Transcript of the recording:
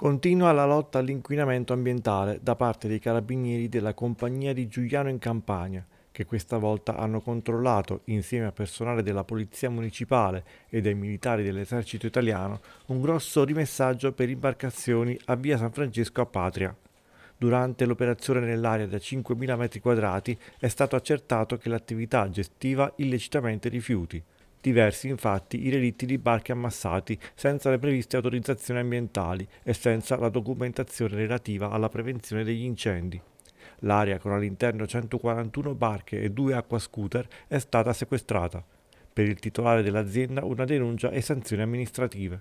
Continua la lotta all'inquinamento ambientale da parte dei carabinieri della compagnia di Giuliano in Campania, che questa volta hanno controllato, insieme a personale della Polizia Municipale e dei militari dell'esercito italiano, un grosso rimessaggio per imbarcazioni a via San Francesco a Patria. Durante l'operazione nell'area da 5.000 m2 è stato accertato che l'attività gestiva illecitamente rifiuti, Diversi, infatti, i relitti di barche ammassati senza le previste autorizzazioni ambientali e senza la documentazione relativa alla prevenzione degli incendi. L'area con all'interno 141 barche e due acquascooter è stata sequestrata. Per il titolare dell'azienda una denuncia e sanzioni amministrative.